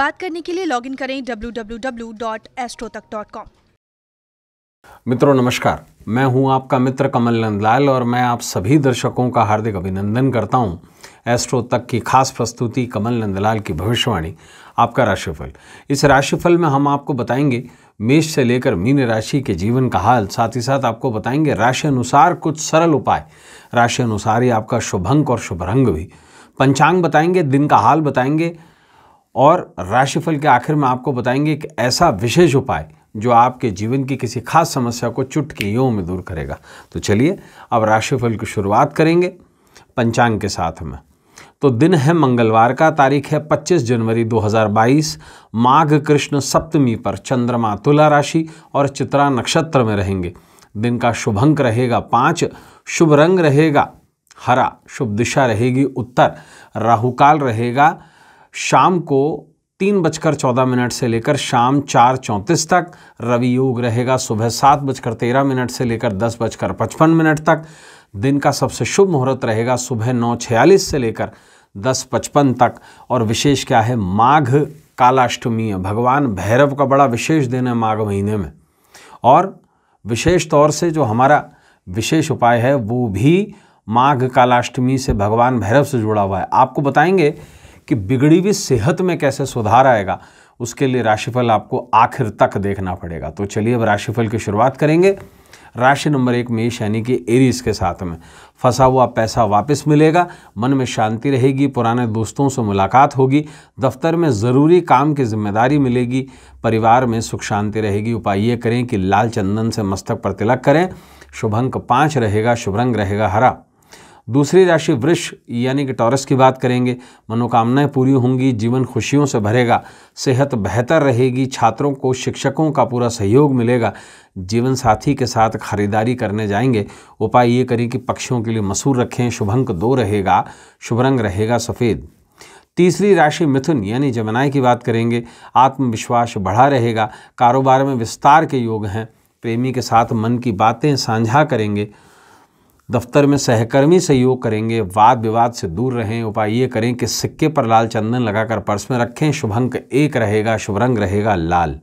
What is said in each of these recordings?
बात करने के लिए लॉगिन करें www.astrotak.com मित्रों नमस्कार मैं हूं आपका मित्र कमल नंदलाल और मैं आप सभी दर्शकों का हार्दिक अभिनंदन करता हूं एस्ट्रो तक की खास प्रस्तुति कमल नंदलाल की भविष्यवाणी आपका राशिफल इस राशिफल में हम आपको बताएंगे मेष से लेकर मीन राशि के जीवन का हाल साथ ही साथ आपको बताएंगे राशि अनुसार कुछ सरल उपाय राशि अनुसार ही आपका शुभंक और शुभ रंग भी पंचांग बताएंगे दिन का हाल बताएंगे और राशिफल के आखिर में आपको बताएंगे एक ऐसा विशेष उपाय जो आपके जीवन की किसी खास समस्या को चुटकियों में दूर करेगा तो चलिए अब राशिफल की शुरुआत करेंगे पंचांग के साथ में तो दिन है मंगलवार का तारीख है 25 जनवरी 2022 माघ कृष्ण सप्तमी पर चंद्रमा तुला राशि और चित्रा नक्षत्र में रहेंगे दिन का शुभ अंक रहेगा पाँच शुभ रंग रहेगा हरा शुभ दिशा रहेगी उत्तर राहुकाल रहेगा शाम को तीन बजकर चौदह मिनट से लेकर शाम चार चौंतीस तक रवि योग रहेगा सुबह सात बजकर तेरह मिनट से लेकर दस बजकर पचपन मिनट तक दिन का सबसे शुभ मुहूर्त रहेगा सुबह नौ छियालीस से लेकर दस पचपन तक और विशेष क्या है माघ कालाष्टमी है भगवान भैरव का बड़ा विशेष दिन है माघ महीने में और विशेष तौर से जो हमारा विशेष उपाय है वो भी माघ कालाष्टमी से भगवान भैरव से जुड़ा हुआ है आपको बताएंगे कि बिगड़ी हुई सेहत में कैसे सुधार आएगा उसके लिए राशिफल आपको आखिर तक देखना पड़ेगा तो चलिए अब राशिफल की शुरुआत करेंगे राशि नंबर एक मेष यानी कि एरीज के साथ में फंसा हुआ पैसा वापस मिलेगा मन में शांति रहेगी पुराने दोस्तों से मुलाकात होगी दफ्तर में ज़रूरी काम की जिम्मेदारी मिलेगी परिवार में सुख शांति रहेगी उपाय ये करें कि लाल चंदन से मस्तक पर तिलक करें शुभंक पाँच रहेगा शुभ रंग रहेगा हरा दूसरी राशि वृक्ष यानी कि टॉरस की बात करेंगे मनोकामनाएं पूरी होंगी जीवन खुशियों से भरेगा सेहत बेहतर रहेगी छात्रों को शिक्षकों का पूरा सहयोग मिलेगा जीवन साथी के साथ खरीदारी करने जाएंगे उपाय ये करें कि पक्षियों के लिए मसूर रखें शुभंक दो रहेगा शुभ रंग रहेगा सफ़ेद तीसरी राशि मिथुन यानी जमनाय की बात करेंगे आत्मविश्वास बढ़ा रहेगा कारोबार में विस्तार के योग हैं प्रेमी के साथ मन की बातें साझा करेंगे दफ्तर में सहकर्मी सहयोग करेंगे वाद विवाद से दूर रहें उपाय ये करें कि सिक्के पर लाल चंदन लगाकर पर्स में रखें शुभ अंक एक रहेगा शुभ रंग रहेगा लाल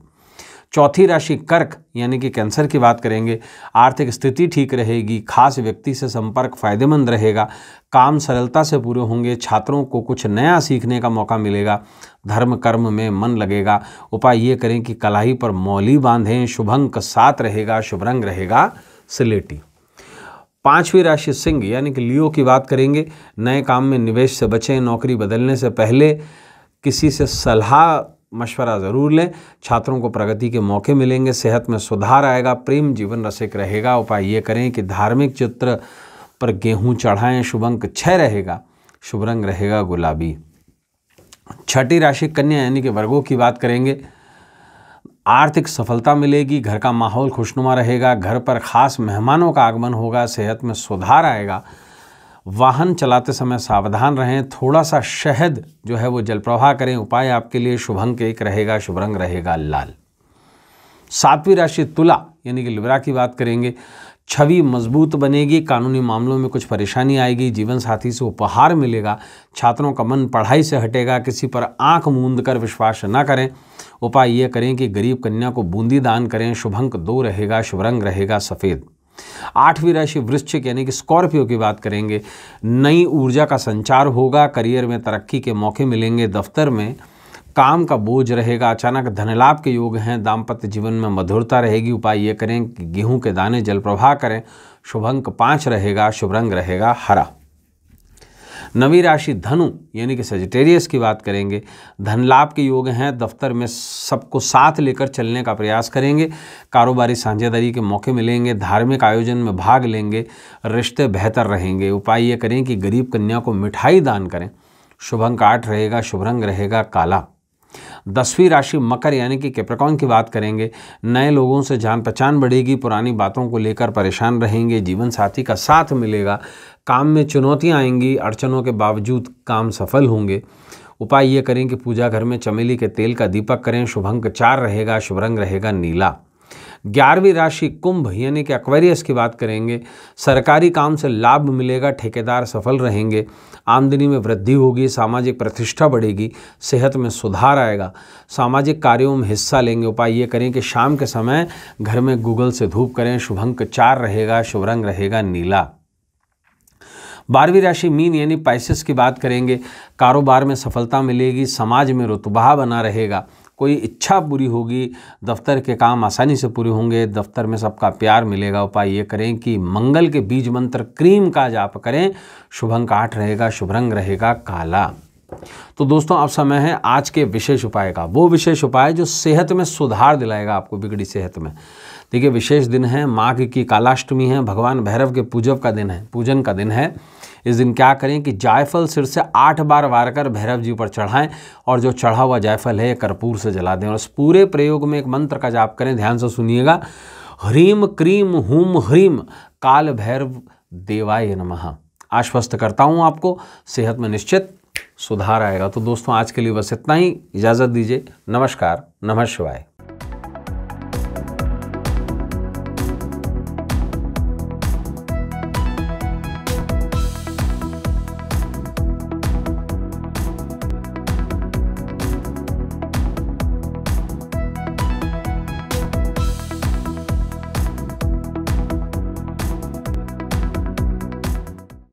चौथी राशि कर्क यानी कि कैंसर की बात करेंगे आर्थिक स्थिति ठीक रहेगी खास व्यक्ति से संपर्क फायदेमंद रहेगा काम सरलता से पूरे होंगे छात्रों को कुछ नया सीखने का मौका मिलेगा धर्म कर्म में मन लगेगा उपाय ये करें कि कलाई पर मौली बांधें शुभ अंक सात रहेगा शुभ रंग रहेगा स्लेटी पांचवी राशि सिंह यानी कि लियो की बात करेंगे नए काम में निवेश से बचें नौकरी बदलने से पहले किसी से सलाह मशवरा ज़रूर लें छात्रों को प्रगति के मौके मिलेंगे सेहत में सुधार आएगा प्रेम जीवन रसिक रहेगा उपाय ये करें कि धार्मिक चित्र पर गेहूं चढ़ाएं शुभ अंक छः रहेगा शुभ रंग रहेगा गुलाबी छठी राशि कन्या यानी कि वर्गों की बात करेंगे आर्थिक सफलता मिलेगी घर का माहौल खुशनुमा रहेगा घर पर ख़ास मेहमानों का आगमन होगा सेहत में सुधार आएगा वाहन चलाते समय सावधान रहें थोड़ा सा शहद जो है वो जलप्रवाह करें उपाय आपके लिए शुभंग एक रहेगा शुभ रंग रहेगा लाल सातवीं राशि तुला यानी कि लिब्रा की बात करेंगे छवि मजबूत बनेगी कानूनी मामलों में कुछ परेशानी आएगी जीवन साथी से उपहार मिलेगा छात्रों का मन पढ़ाई से हटेगा किसी पर आंख मूंद कर विश्वास न करें उपाय ये करें कि गरीब कन्या को बूंदी दान करें शुभंक दो रहेगा शुभ रंग रहेगा सफ़ेद आठवीं राशि वृश्चिक यानी कि स्कॉर्पियो की बात करेंगे नई ऊर्जा का संचार होगा करियर में तरक्की के मौके मिलेंगे दफ्तर में काम का बोझ रहेगा अचानक धनलाभ के योग हैं दाम्पत्य जीवन में मधुरता रहेगी उपाय ये करें कि गेहूं के दाने जल प्रवाह करें शुभंक पाँच रहेगा शुभ रंग रहेगा हरा नवी राशि धनु यानी कि सजिटेरियस की बात करेंगे धन लाभ के योग हैं दफ्तर में सबको साथ लेकर चलने का प्रयास करेंगे कारोबारी साझेदारी के मौके मिलेंगे धार्मिक आयोजन में भाग लेंगे रिश्ते बेहतर रहेंगे उपाय ये करें कि गरीब कन्या को मिठाई दान करें शुभंक आठ रहेगा शुभ रंग रहेगा काला दसवीं राशि मकर यानी कि कैप्रिकॉन की बात करेंगे नए लोगों से जान पहचान बढ़ेगी पुरानी बातों को लेकर परेशान रहेंगे जीवन साथी का साथ मिलेगा काम में चुनौतियाँ आएंगी अड़चनों के बावजूद काम सफल होंगे उपाय ये करें कि पूजा घर में चमेली के तेल का दीपक करें शुभंक चार रहेगा शुभ रंग रहेगा नीला ग्यारहवीं राशि कुंभ यानी कि एक्वेरियस की बात करेंगे सरकारी काम से लाभ मिलेगा ठेकेदार सफल रहेंगे आमदनी में वृद्धि होगी सामाजिक प्रतिष्ठा बढ़ेगी सेहत में सुधार आएगा सामाजिक कार्यों में हिस्सा लेंगे उपाय ये करें कि शाम के समय घर में गूगल से धूप करें शुभ अंक चार रहेगा शुभ रंग रहेगा नीला बारहवीं राशि मीन यानी पाइसिस की बात करेंगे कारोबार में सफलता मिलेगी समाज में रुतबा बना रहेगा कोई इच्छा पूरी होगी दफ्तर के काम आसानी से पूरे होंगे दफ्तर में सबका प्यार मिलेगा उपाय ये करें कि मंगल के बीज मंत्र क्रीम का जाप करें शुभंग आठ रहेगा शुभ रंग रहेगा काला तो दोस्तों अब समय है आज के विशेष उपाय का वो विशेष उपाय जो सेहत में सुधार दिलाएगा आपको बिगड़ी सेहत में देखिए विशेष दिन है माघ की कालाष्टमी है भगवान भैरव के पूजव का दिन है पूजन का दिन है इस दिन क्या करें कि जायफल सिर से आठ बार वार कर भैरव जी पर चढ़ाएं और जो चढ़ा हुआ जायफल है कर्पूर से जला दें और इस पूरे प्रयोग में एक मंत्र का जाप करें ध्यान से सुनिएगा ह्रीम क्रीम हुम ह्रीम काल भैरव देवाय नमः आश्वस्त करता हूँ आपको सेहत में निश्चित सुधार आएगा तो दोस्तों आज के लिए बस इतना ही इजाज़त दीजिए नमस्कार नमः शिवाय